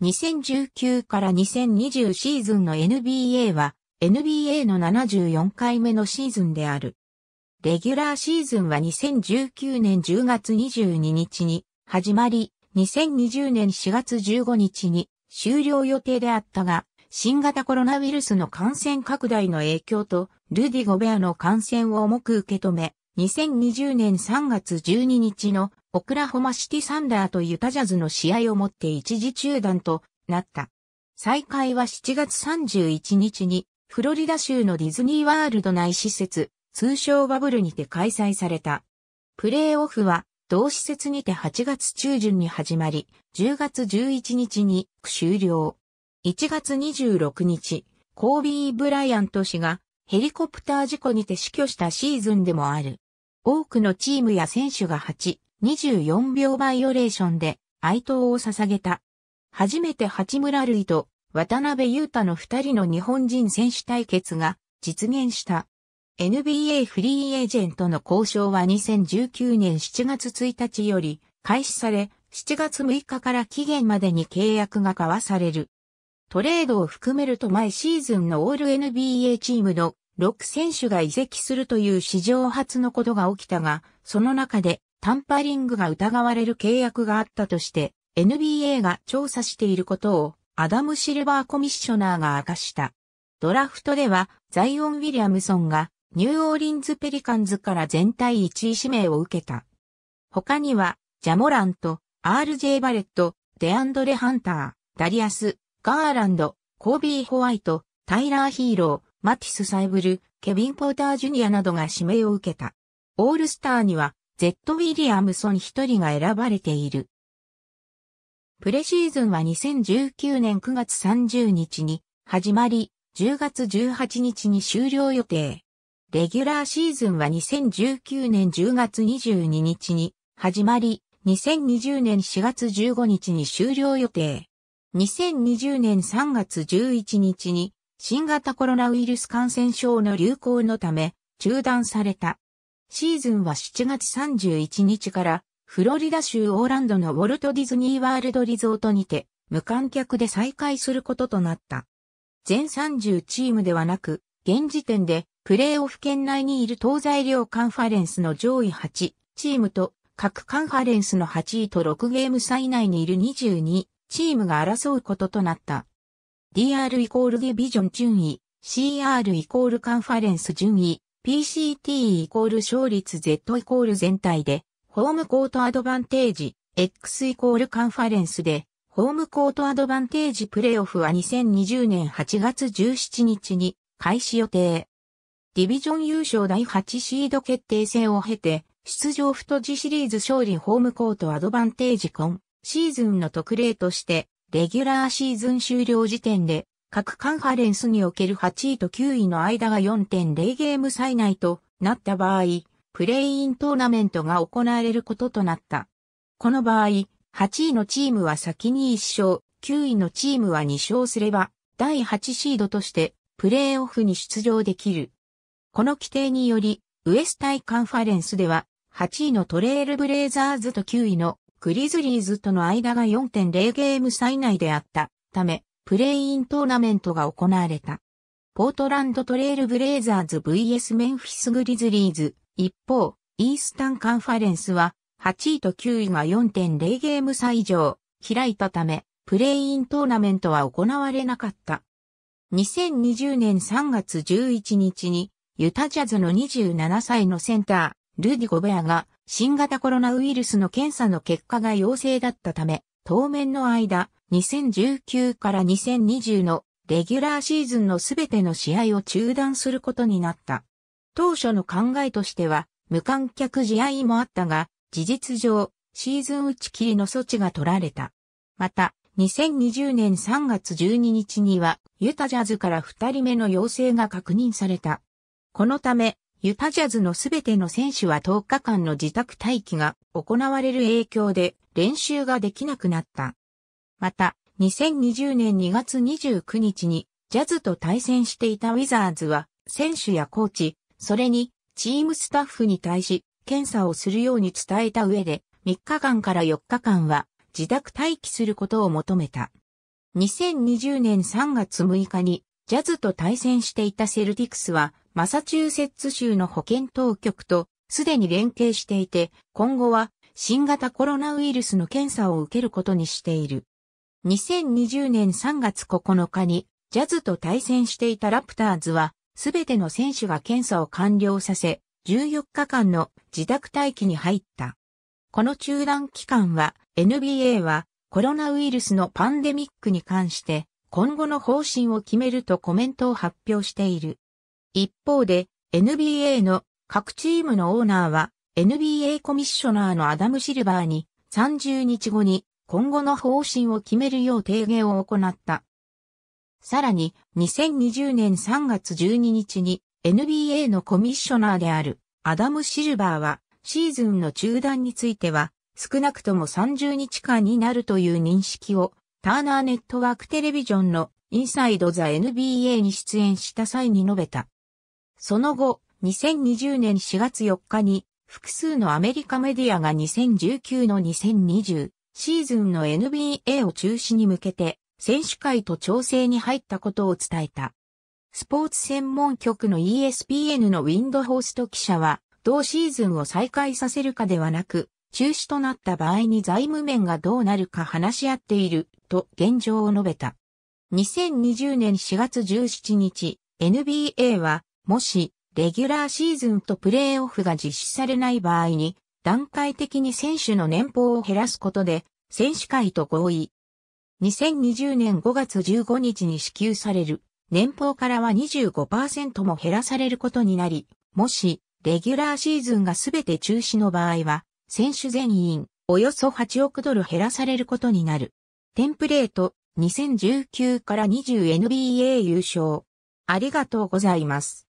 2019から2020シーズンの NBA は NBA の74回目のシーズンである。レギュラーシーズンは2019年10月22日に始まり、2020年4月15日に終了予定であったが、新型コロナウイルスの感染拡大の影響と、ルディ・ゴベアの感染を重く受け止め、2020年3月12日のオクラホマシティサンダーとユタジャズの試合をもって一時中断となった。再開は7月31日に、フロリダ州のディズニーワールド内施設、通称バブルにて開催された。プレーオフは、同施設にて8月中旬に始まり、10月11日に終了。1月26日、コービー・ブライアント氏がヘリコプター事故にて死去したシーズンでもある。多くのチームや選手が8、24秒バイオレーションで哀悼を捧げた。初めて八村塁と渡辺優太の二人の日本人選手対決が実現した。NBA フリーエージェントの交渉は2019年7月1日より開始され、7月6日から期限までに契約が交わされる。トレードを含めると前シーズンのオール NBA チームの6選手が移籍するという史上初のことが起きたが、その中でタンパリングが疑われる契約があったとして、NBA が調査していることをアダム・シルバーコミッショナーが明かした。ドラフトではザイオン・ウィリアムソンがニューオーリンズ・ペリカンズから全体1位指名を受けた。他にはジャモラント、RJ バレット、デアンドレ・ハンター、ダリアス、ガーランド、コービー・ホワイト、タイラー・ヒーロー、マティス・サイブル、ケビン・ポーター・ジュニアなどが指名を受けた。オールスターにはゼット・ウィリアムソン一人が選ばれている。プレシーズンは2019年9月30日に始まり、10月18日に終了予定。レギュラーシーズンは2019年10月22日に始まり、2020年4月15日に終了予定。2020年3月11日に新型コロナウイルス感染症の流行のため中断された。シーズンは7月31日からフロリダ州オーランドのウォルト・ディズニー・ワールド・リゾートにて無観客で再開することとなった。全30チームではなく、現時点でプレーオフ圏内にいる東西両カンファレンスの上位8チームと各カンファレンスの8位と6ゲーム差以内にいる22チームが争うこととなった。DR イコールディビジョン順位、CR イコールカンファレンス順位、PCT イコール勝率 Z イコール全体で、ホームコートアドバンテージ、X イコールカンファレンスで、ホームコートアドバンテージプレイオフは2020年8月17日に開始予定。ディビジョン優勝第8シード決定戦を経て、出場太字シリーズ勝利ホームコートアドバンテージコン、シーズンの特例として、レギュラーシーズン終了時点で、各カンファレンスにおける8位と9位の間が4.0ゲーム最内となった場合、プレイイントーナメントが行われることとなった。この場合、8位のチームは先に1勝、9位のチームは2勝すれば、第8シードとしてプレイオフに出場できる。この規定により、ウエスタイカンファレンスでは、8位のトレイルブレイザーズと9位のグリズリーズとの間が4.0ゲーム最内であったため、プレイイントーナメントが行われた。ポートランドトレイルブレイザーズ vs メンフィスグリズリーズ。一方、イースタンカンファレンスは8位と9位が4.0ゲーム差以上開いたため、プレイイントーナメントは行われなかった。2020年3月11日にユタジャズの27歳のセンター、ルディ・ゴベアが新型コロナウイルスの検査の結果が陽性だったため、当面の間、2019から2020のレギュラーシーズンのすべての試合を中断することになった。当初の考えとしては、無観客試合もあったが、事実上、シーズン打ち切りの措置が取られた。また、2020年3月12日には、ユタジャズから2人目の陽性が確認された。このため、ユタジャズのすべての選手は10日間の自宅待機が行われる影響で、練習ができなくなった。また、2020年2月29日にジャズと対戦していたウィザーズは、選手やコーチ、それにチームスタッフに対し、検査をするように伝えた上で、3日間から4日間は自宅待機することを求めた。2020年3月6日にジャズと対戦していたセルティクスはマサチューセッツ州の保健当局とすでに連携していて今後は新型コロナウイルスの検査を受けることにしている。2020年3月9日にジャズと対戦していたラプターズは、すべての選手が検査を完了させ、14日間の自宅待機に入った。この中断期間は、NBA はコロナウイルスのパンデミックに関して、今後の方針を決めるとコメントを発表している。一方で、NBA の各チームのオーナーは、NBA コミッショナーのアダム・シルバーに30日後に今後の方針を決めるよう提言を行った。さらに2020年3月12日に NBA のコミッショナーであるアダム・シルバーはシーズンの中断については少なくとも30日間になるという認識をターナーネットワークテレビジョンのインサイド・ザ・ NBA に出演した際に述べた。その後、2020年4月4日に複数のアメリカメディアが2019の2020シーズンの NBA を中止に向けて選手会と調整に入ったことを伝えた。スポーツ専門局の ESPN のウィンドホースト記者は、同シーズンを再開させるかではなく、中止となった場合に財務面がどうなるか話し合っている、と現状を述べた。2020年4月17日、NBA は、もし、レギュラーシーズンとプレーオフが実施されない場合に、段階的に選手の年俸を減らすことで、選手会と合意。2020年5月15日に支給される年俸からは25%も減らされることになり、もし、レギュラーシーズンが全て中止の場合は、選手全員、およそ8億ドル減らされることになる。テンプレート、2019から 20NBA 優勝。ありがとうございます。